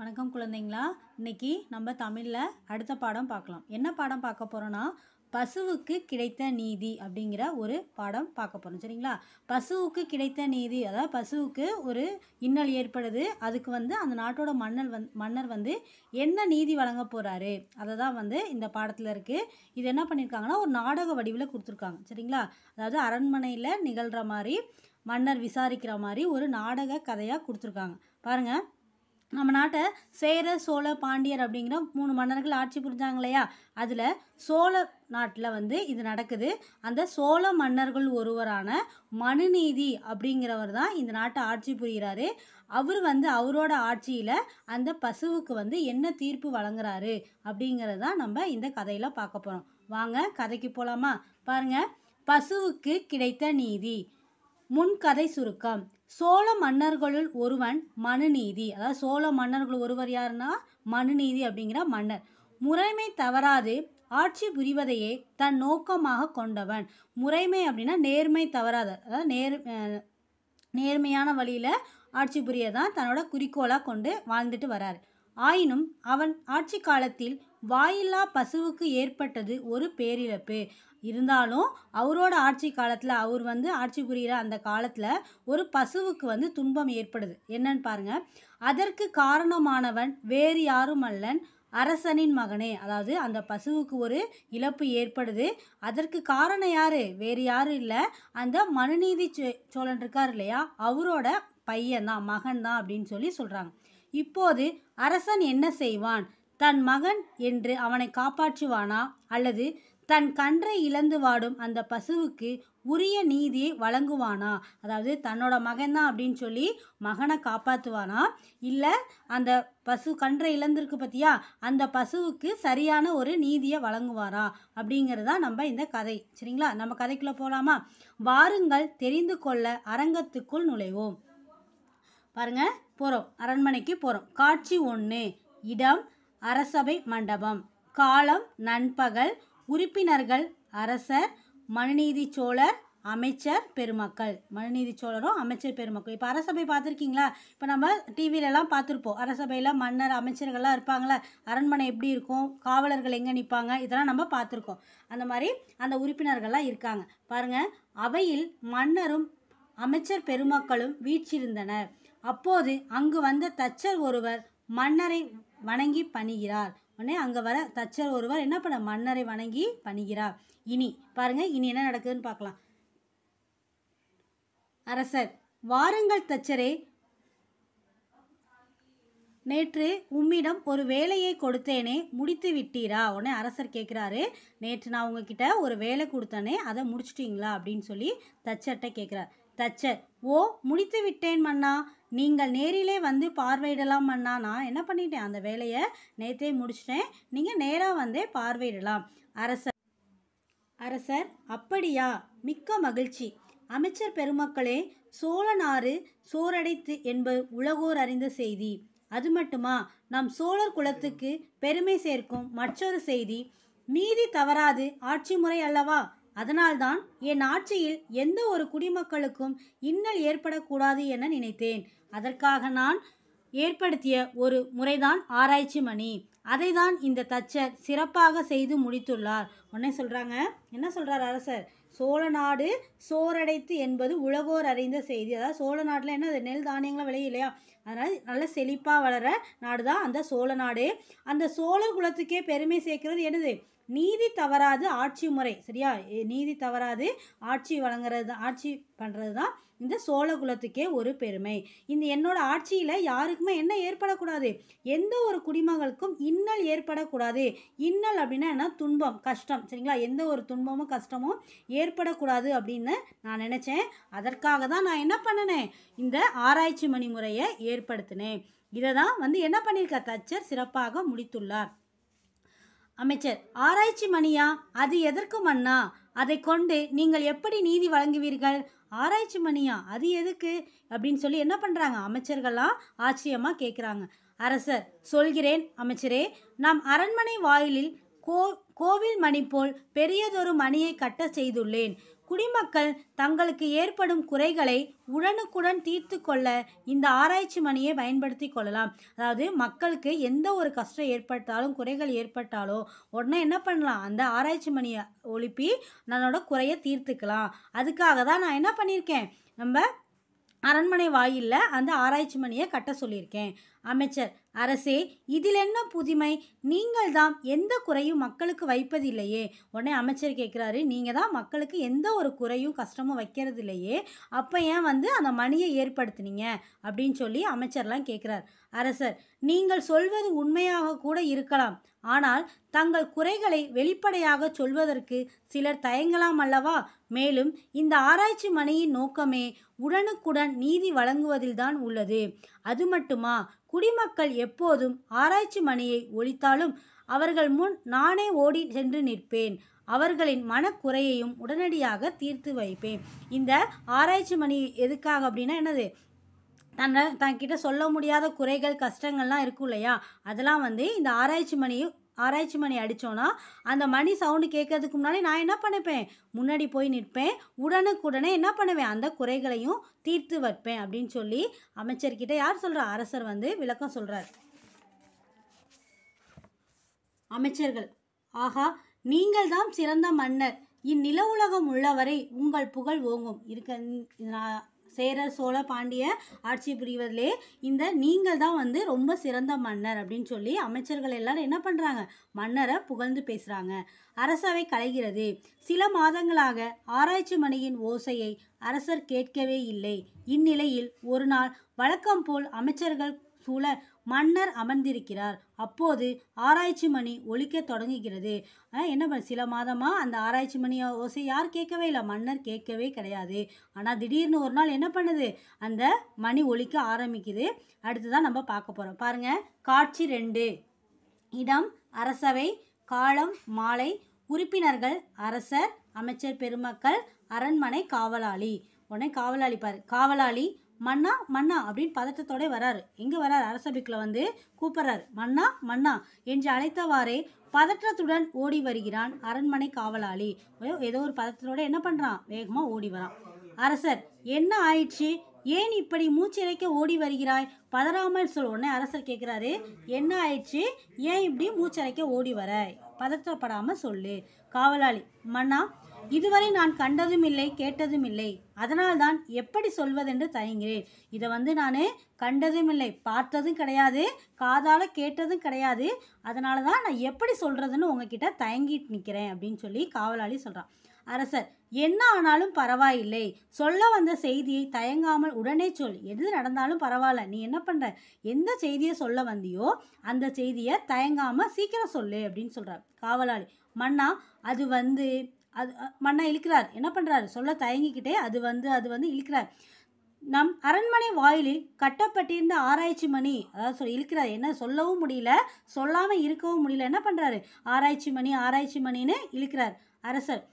வணக்கம் குழந்தைங்களா இன்னைக்கு நம்ம தமிழில் அடுத்த பாடம் பார்க்கலாம் என்ன பாடம் பார்க்க போகிறோன்னா பசுவுக்கு கிடைத்த நீதி அப்படிங்கிற ஒரு பாடம் பார்க்க போகிறோம் சரிங்களா பசுவுக்கு கிடைத்த நீதி அதாவது பசுவுக்கு ஒரு இன்னல் ஏற்படுது அதுக்கு வந்து அந்த நாட்டோட மன்னர் வந் மன்னர் வந்து என்ன நீதி வழங்க போகிறாரு அதை தான் வந்து இந்த பாடத்தில் இருக்குது இது என்ன பண்ணியிருக்காங்கன்னா ஒரு நாடக வடிவில் கொடுத்துருக்காங்க சரிங்களா அதாவது அரண்மனையில் நிகழ்கிற மாதிரி மன்னர் விசாரிக்கிற மாதிரி ஒரு நாடக கதையாக கொடுத்துருக்காங்க பாருங்கள் நம்ம நாட்டை சேர சோழ பாண்டியர் அப்படிங்கிற மூணு மன்னர்கள் ஆட்சி புரிஞ்சாங்க இல்லையா அதில் சோழ நாட்டில் வந்து இது நடக்குது அந்த சோழ மன்னர்கள் ஒருவரான மனுநீதி அப்படிங்கிறவர் தான் இந்த நாட்டை ஆட்சி புரிகிறாரு அவர் வந்து அவரோட ஆட்சியில் அந்த பசுவுக்கு வந்து என்ன தீர்ப்பு வழங்குறாரு அப்படிங்கிறது தான் நம்ம இந்த கதையில் பார்க்க போகிறோம் வாங்க கதைக்கு போகலாமா பாருங்கள் பசுவுக்கு கிடைத்த நீதி முன்கதை சுருக்கம் சோழ மன்னர்களுள் ஒருவன் மனுநீதி அதாவது சோழ மன்னர்கள் ஒருவர் யாருன்னா மனுநீதி அப்படிங்கிற மன்னர் முறைமை தவறாது ஆட்சி புரிவதையே தன் நோக்கமாக கொண்டவன் முறைமை அப்படின்னா நேர்மை தவறாத அதாவது நேர் நேர்மையான வழியில் ஆட்சி புரிய தான் தன்னோட குறிக்கோளாக கொண்டு வாழ்ந்துட்டு வராரு ஆயினும் அவன் ஆட்சி காலத்தில் வாயில்லா பசுவுக்கு ஏற்பட்டது ஒரு பேரிழப்பு இருந்தாலும் அவரோட ஆட்சி காலத்தில் அவர் வந்து ஆட்சி புரிகிற அந்த காலத்தில் ஒரு பசுவுக்கு வந்து துன்பம் ஏற்படுது என்னன்னு பாருங்கள் அதற்கு காரணமானவன் வேறு யாரும் அல்லன் அரசனின் மகனே அதாவது அந்த பசுவுக்கு ஒரு இழப்பு ஏற்படுது அதற்கு காரணம் யார் வேறு யாரும் இல்லை அந்த மனுநீதி சோ சோழன் இருக்கார் இல்லையா அவரோட பையன் தான் மகன் தான் அப்படின்னு சொல்லி சொல்கிறாங்க இப்போது அரசன் என்ன செய்வான் தன் மகன் என்று அவனை காப்பாற்றுவானா அல்லது தன் கன்றை இழந்து வாடும் அந்த பசுவுக்கு உரிய நீதியை வழங்குவானா அதாவது தன்னோட மகன்தான் அப்படின்னு சொல்லி மகனை காப்பாற்றுவானா இல்லை அந்த பசு கன்றை இழந்திருக்கு பார்த்தியா அந்த பசுவுக்கு சரியான ஒரு நீதியை வழங்குவாரா அப்படிங்கிறதா நம்ம இந்த கதை சரிங்களா நம்ம கதைக்குள்ளே போகலாமா வாருங்கள் தெரிந்து கொள்ள அரங்கத்துக்குள் நுழைவோம் பாருங்கள் போகிறோம் அரண்மனைக்கு போகிறோம் காட்சி ஒன்று இடம் அரசபை மண்டபம் காலம் நண்பகல் உறுப்பினர்கள் அரசர் மனுநீதி சோழர் அமைச்சர் பெருமக்கள் மனுநீதி சோழரும் அமைச்சர் பெருமக்கள் இப்போ அரசபை பார்த்துருக்கீங்களா இப்போ நம்ம டிவிலெலாம் பார்த்துருப்போம் அரசபையில் மன்னர் அமைச்சர்கள்லாம் இருப்பாங்களா அரண்மனை எப்படி இருக்கும் காவலர்கள் எங்கே நிற்பாங்க இதெல்லாம் நம்ம பார்த்துருக்கோம் அந்த மாதிரி அந்த உறுப்பினர்கள்லாம் இருக்காங்க பாருங்கள் அவையில் மன்னரும் அமைச்சர் பெருமக்களும் வீச்சிருந்தனர் அப்போது அங்கு வந்த தச்சர் ஒருவர் மன்னரை வணங்கி பணிகிறார் உடனே அங்கே வர தச்சர் ஒருவர் என்ன பண்ண மன்னரை வணங்கி பணிகிறார் இனி பாருங்க இனி என்ன நடக்குதுன்னு பார்க்கலாம் அரசர் வாருங்கள் தச்சரே நேற்று உம்மிடம் ஒரு வேலையை கொடுத்தேனே முடித்து விட்டீரா உடனே அரசர் கேட்குறாரு நேற்று நான் உங்ககிட்ட ஒரு வேலை கொடுத்தேனே அதை முடிச்சிட்டிங்களா அப்படின்னு சொல்லி தச்சர்கிட்ட கேட்குறாரு தச்சர் ஓ முடித்து விட்டேன் மன்னா நீங்கள் நேரிலே வந்து பார்வையிடலாம் மன்னா நான் என்ன பண்ணிட்டேன் அந்த வேலையை நேற்றே முடிச்சிட்டேன் நீங்கள் நேராக வந்தே பார்வையிடலாம் அரசர் அரசர் அப்படியா மிக்க மகிழ்ச்சி அமைச்சர் பெருமக்களே சோழனாறு சோரடைத்து என்பது உலகோர் அறிந்த செய்தி அது மட்டுமா நம் சோழர் குலத்துக்கு பெருமை சேர்க்கும் மற்றொரு செய்தி நீதி தவறாது ஆட்சி முறை அல்லவா அதனால்தான் என் ஆட்சியில் எந்த ஒரு குடிமக்களுக்கும் இன்னல் ஏற்படக்கூடாது என நினைத்தேன் அதற்காக நான் ஏற்படுத்திய ஒரு முறைதான் ஆராய்ச்சி மணி அதை தான் இந்த தச்சர் சிறப்பாக செய்து முடித்துள்ளார் உடனே சொல்கிறாங்க என்ன சொல்கிறார் அரசர் சோழ நாடு சோரடைத்து என்பது உலகோர் அறிந்த செய்தி அதாவது சோழ நாட்டில் என்ன நெல் தானியங்களும் விளையும் இல்லையா அதனால் நல்ல செழிப்பாக வளர நாடு தான் அந்த சோழ நாடு அந்த சோழ குலத்துக்கே பெருமை சேர்க்கிறது என்னது நீதி தவறாது ஆட்சி முறை சரியா நீதி தவறாது ஆட்சி வழங்குறது ஆட்சி பண்ணுறது தான் இந்த சோழ குலத்துக்கே ஒரு பெருமை இந்த என்னோட ஆட்சியில் யாருக்குமே என்ன ஏற்படக்கூடாது எந்த ஒரு குடிமகளுக்கும் இன்னல் ஏற்படக்கூடாது இன்னல் அப்படின்னா என்ன துன்பம் கஷ்டம் சரிங்களா எந்த ஒரு துன்பமும் கஷ்டமும் ஏற்படக்கூடாது அப்படின்னு நான் நினச்சேன் அதற்காக தான் நான் என்ன பண்ணினேன் இந்த ஆராய்ச்சி மணி முறையை ஏற்படுத்தினேன் இதை தான் வந்து என்ன பண்ணியிருக்கா தச்சர் சிறப்பாக முடித்துள்ளார் அமைச்சர் ஆராய்ச்சி மணியா அது எதற்கும் அண்ணா அதை கொண்டு நீங்கள் எப்படி நீதி வழங்குவீர்கள் ஆராய்ச்சி மணியா அது எதுக்கு அப்படின்னு சொல்லி என்ன பண்ணுறாங்க அமைச்சர்கள்லாம் ஆச்சரியமாக கேட்குறாங்க அரசர் சொல்கிறேன் அமைச்சரே நாம் அரண்மனை வாயிலில் கோ கோவில் மணி போல் பெரியதொரு மணியை கட்ட செய்துள்ளேன் குடிமக்கள் தங்களுக்கு ஏற்படும் குறைகளை உடனுக்குடன் தீர்த்து கொள்ள இந்த ஆராய்ச்சி மணியை பயன்படுத்தி கொள்ளலாம் அதாவது மக்களுக்கு எந்த ஒரு கஷ்டம் ஏற்பட்டாலும் குறைகள் ஏற்பட்டாலோ உடனே என்ன பண்ணலாம் அந்த ஆராய்ச்சி மணியை ஒழுப்பி நம்மளோட குறையை தீர்த்துக்கலாம் அதுக்காக தான் நான் என்ன பண்ணியிருக்கேன் நம்ம அரண்மனை வாயிலில் அந்த ஆராய்ச்சி மணியை கட்ட சொல்லியிருக்கேன் அமைச்சர் அரசே இதில் என்ன புதுமை நீங்கள் தான் எந்த குறையும் மக்களுக்கு வைப்பதில்லையே உடனே அமைச்சர் கேட்குறாரு நீங்கள் தான் மக்களுக்கு எந்த ஒரு குறையும் கஷ்டமும் வைக்கிறது இல்லையே அப்போ ஏன் வந்து அந்த மணியை ஏற்படுத்தினீங்க அப்படின்னு சொல்லி அமைச்சர்லாம் கேட்குறார் அரசர் நீங்கள் சொல்வது உண்மையாக கூட இருக்கலாம் ஆனால் தங்கள் குறைகளை வெளிப்படையாக சொல்வதற்கு சிலர் தயங்கலாம் அல்லவா மேலும் இந்த ஆராய்ச்சி மணியின் நோக்கமே உடனுக்குடன் நீதி வழங்குவதில்தான் உள்ளது அது மட்டுமா குடிமக்கள் எப்போதும் ஆராய்ச்சி மணியை ஒழித்தாலும் அவர்கள் முன் நானே ஓடி சென்று நிற்பேன் அவர்களின் மனக்குறையையும் உடனடியாக தீர்த்து வைப்பேன் இந்த ஆராய்ச்சி மணி எதுக்காக அப்படின்னா என்னது தன்னை தன்கிட்ட சொல்ல முடியாத குறைகள் கஷ்டங்கள்லாம் இருக்கும் இல்லையா அதெல்லாம் வந்து இந்த ஆராய்ச்சி மணியை ஆராய்ச்சி மணி அடித்தோன்னா அந்த மணி சவுண்டு கேட்கறதுக்கு முன்னாடி நான் என்ன பண்ணிப்பேன் முன்னாடி போய் நிற்பேன் உடனுக்குடனே என்ன பண்ணுவேன் அந்த குறைகளையும் தீர்த்து வைப்பேன் அப்படின்னு சொல்லி அமைச்சர்கிட்ட யார் சொல்கிறார் அரசர் வந்து விளக்கம் சொல்கிறார் அமைச்சர்கள் ஆகா நீங்கள் தான் சிறந்த மன்னர் இந்நில உலகம் உள்ளவரை உங்கள் புகழ் ஓங்கும் இருக்க சேர சோழ பாண்டிய ஆட்சி புரிவதிலே இந்த நீங்கள் தான் வந்து ரொம்ப சிறந்த மன்னர் அப்படின்னு சொல்லி அமைச்சர்கள் எல்லாரும் என்ன பண்ணுறாங்க மன்னரை புகழ்ந்து பேசுகிறாங்க அரசவை கலைகிறது சில மாதங்களாக ஆராய்ச்சி மணியின் ஓசையை அரசர் கேட்கவே இல்லை இந்நிலையில் ஒரு நாள் வழக்கம் போல் அமைச்சர்கள் சூழ மன்னர் அமர்ந்திருக்கிறார் அப்போது ஆராய்ச்சி மணி ஒழிக்க தொடங்குகிறது என்ன பண்ண சில மாதமாக அந்த ஆராய்ச்சி மணி ஓசை யார் கேட்கவே இல்லை மன்னர் கேட்கவே கிடையாது ஆனால் திடீர்னு ஒரு நாள் என்ன பண்ணுது அந்த மணி ஒழிக்க ஆரம்பிக்குது தான் நம்ம பார்க்க போகிறோம் பாருங்கள் காட்சி ரெண்டு இடம் அரசவை காலம் மாலை உறுப்பினர்கள் அரசர் அமைச்சர் பெருமக்கள் அரண்மனை காவலாளி உடனே காவலாளி பாரு காவலாளி மன்னா மன்னா அப்படின்னு பதட்டத்தோட வராரு எங்கே வராரு அரசபைக்குள்ள வந்து கூப்பிட்றாரு மன்னா மன்னா என்று அழைத்தவாறே பதற்றத்துடன் ஓடி வருகிறான் அரண்மனை காவலாளி ஏதோ ஒரு பதற்றத்தோட என்ன பண்ணுறான் வேகமாக ஓடி வரான் அரசர் என்ன ஆயிடுச்சு ஏன் இப்படி மூச்சிறைக்க ஓடி வருகிறாய் பதறாமல் சொல்ல உடனே அரசர் கேட்குறாரு என்ன ஆயிடுச்சு ஏன் இப்படி மூச்சிறைக்க ஓடி வர பதற்றப்படாமல் சொல்லு காவலாளி மன்னா இதுவரை நான் கண்டதும் இல்லை கேட்டதும் இல்லை அதனால்தான் எப்படி சொல்வதென்று தயங்குகிறேன் இதை வந்து நான் கண்டதும் இல்லை பார்த்ததும் கிடையாது காதால் கேட்டதும் கிடையாது அதனால தான் நான் எப்படி சொல்கிறதுன்னு உங்ககிட்ட தயங்கிட்டு நிற்கிறேன் அப்படின்னு சொல்லி காவலாளி சொல்கிறான் அரசர் என்ன ஆனாலும் பரவாயில்லை சொல்ல வந்த செய்தியை தயங்காமல் உடனே சொல் எது நடந்தாலும் பரவாயில்ல நீ என்ன பண்ணுற எந்த செய்தியை சொல்ல வந்தியோ அந்த செய்தியை தயங்காமல் சீக்கிரம் சொல்லு அப்படின்னு சொல்கிறார் காவலாளி மன்னா அது வந்து அது மன்னா இழுக்கிறார் என்ன பண்ணுறாரு சொல்ல தயங்கிக்கிட்டே அது வந்து அது வந்து இழுக்கிறார் நம் அரண்மனை வாயிலில் கட்டப்பட்டிருந்த ஆராய்ச்சி மணி அதாவது சொல்லி இருக்கிறார் என்ன சொல்லவும் முடியல சொல்லாமல் இருக்கவும் முடியல என்ன பண்ணுறாரு ஆராய்ச்சி மணி ஆராய்ச்சி மணின்னு இழுக்கிறார் அரசர்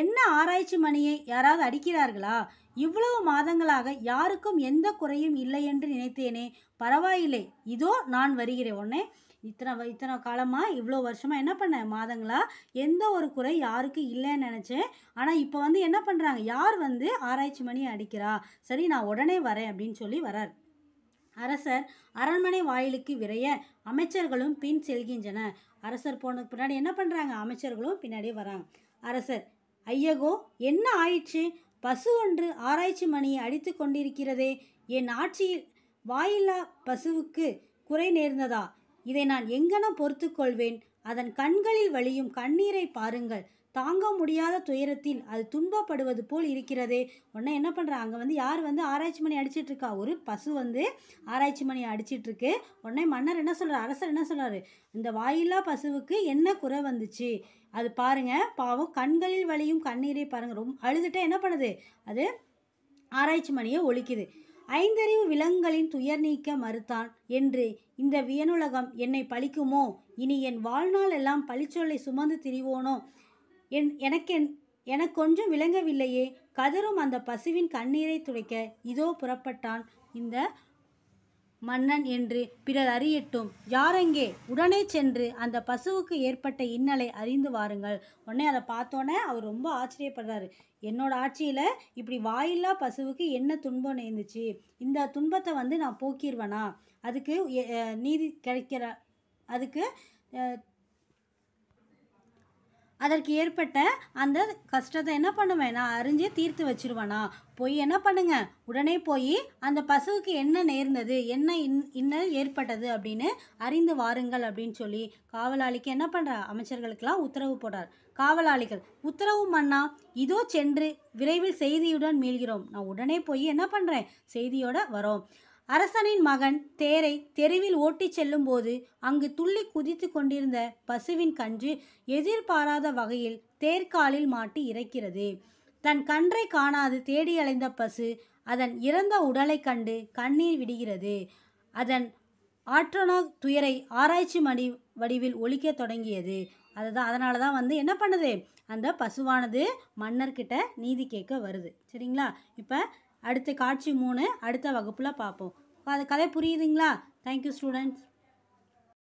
என்ன ஆராய்ச்சி மணியை யாராவது அடிக்கிறார்களா இவ்வளவு மாதங்களாக யாருக்கும் எந்த குறையும் இல்லை என்று நினைத்தேனே பரவாயில்லை இதோ நான் வருகிறேன் உடனே இத்தனை இத்தனை காலமாக இவ்வளோ வருஷமாக என்ன பண்ணேன் மாதங்களா எந்த ஒரு குறை யாருக்கும் இல்லைன்னு நினச்சேன் ஆனால் இப்போ வந்து என்ன பண்ணுறாங்க யார் வந்து ஆராய்ச்சி மணி அடிக்கிறா சரி நான் உடனே வரேன் அப்படின்னு சொல்லி வரார் அரசர் அரண்மனை வாயிலுக்கு விரைய அமைச்சர்களும் பின் செல்கின்றன அரசர் போனதுக்கு பின்னாடி என்ன பண்ணுறாங்க அமைச்சர்களும் பின்னாடி வராங்க அரசர் ஐயகோ என்ன ஆயிற்று பசு ஒன்று ஆராய்ச்சி மணியை அடித்து கொண்டிருக்கிறதே என் ஆட்சியில் வாயில்லா பசுவுக்கு குறை நேர்ந்ததா இதை நான் எங்கன பொறுத்து கொள்வேன் அதன் கண்களில் வழியும் கண்ணீரை பாருங்கள் தாங்க முடியாத துயரத்தில் அது துன்பப்படுவது போல் இருக்கிறதே உடனே என்ன பண்ணுறா அங்கே வந்து யார் வந்து ஆராய்ச்சி மணி அடிச்சிட்ருக்கா ஒரு பசு வந்து ஆராய்ச்சி மணி அடிச்சிட்ருக்கு உடனே மன்னர் என்ன சொல்கிறார் அரசர் என்ன சொல்கிறாரு இந்த வாயில்லா பசுவுக்கு என்ன குறை வந்துச்சு அது பாருங்கள் பாவம் கண்களில் வழியும் கண்ணீரை பாருங்கள் ரொம்ப அழுதுட்டே என்ன பண்ணுது அது ஆராய்ச்சி மணியை ஒழிக்குது ஐந்தறிவு விலங்குகளின் துயர் நீக்க மறுத்தான் என்று இந்த வியனுலகம் என்னை பழிக்குமோ இனி என் வாழ்நாள் எல்லாம் பழிச்சொல்லை சுமந்து திரிவோனோ என் எனக்கென் எனக்கொன்றும் விளங்கவில்லையே கதரும் அந்த பசுவின் கண்ணீரை துடைக்க இதோ புறப்பட்டான் இந்த மன்னன் என்று பிறர் அறியட்டும் யாரெங்கே உடனே சென்று அந்த பசுவுக்கு ஏற்பட்ட இன்னலை அறிந்து வாருங்கள் உடனே அதை பார்த்தோன்னே அவர் ரொம்ப ஆச்சரியப்படுறாரு என்னோட ஆட்சியில் இப்படி வாயில்லா பசுவுக்கு என்ன துன்பம் நேர்ந்துச்சு இந்த துன்பத்தை வந்து நான் போக்கிடுவேனா அதுக்கு நீதி கிடைக்கிற அதுக்கு அதற்கு ஏற்பட்ட அந்த கஷ்டத்தை என்ன பண்ணுவேன் நான் அறிஞ்சு தீர்த்து வச்சிருவேனா போய் என்ன பண்ணுங்க உடனே போய் அந்த பசுவுக்கு என்ன நேர்ந்தது என்ன இன் இன்னல் ஏற்பட்டது அப்படின்னு அறிந்து வாருங்கள் அப்படின்னு சொல்லி காவலாளிக்கு என்ன பண்ணுற அமைச்சர்களுக்கெல்லாம் உத்தரவு போடுறார் காவலாளிகள் உத்தரவு மண்ணா இதோ சென்று விரைவில் செய்தியுடன் மீள்கிறோம் நான் உடனே போய் என்ன பண்ணுறேன் செய்தியோட வரோம் அரசனின் மகன் தேரை தெருவில் ஓட்டிச் செல்லும்போது அங்கு துள்ளி குதித்து கொண்டிருந்த பசுவின் கன்று எதிர்பாராத வகையில் தேர்காலில் மாட்டி இறக்கிறது தன் கன்றை காணாது தேடி அலைந்த பசு அதன் இறந்த உடலை கண்டு கண்ணீர் விடுகிறது அதன் ஆற்றனோ துயரை ஆராய்ச்சி மடி வடிவில் ஒழிக்க தொடங்கியது அதுதான் அதனால தான் வந்து என்ன பண்ணுது அந்த பசுவானது மன்னர்கிட்ட நீதி கேட்க வருது சரிங்களா இப்போ அடுத்த காட்சி மூணு அடுத்த வகுப்பில் பார்ப்போம் அது கதை புரியுதுங்களா தேங்க்யூ ஸ்டூடெண்ட்ஸ்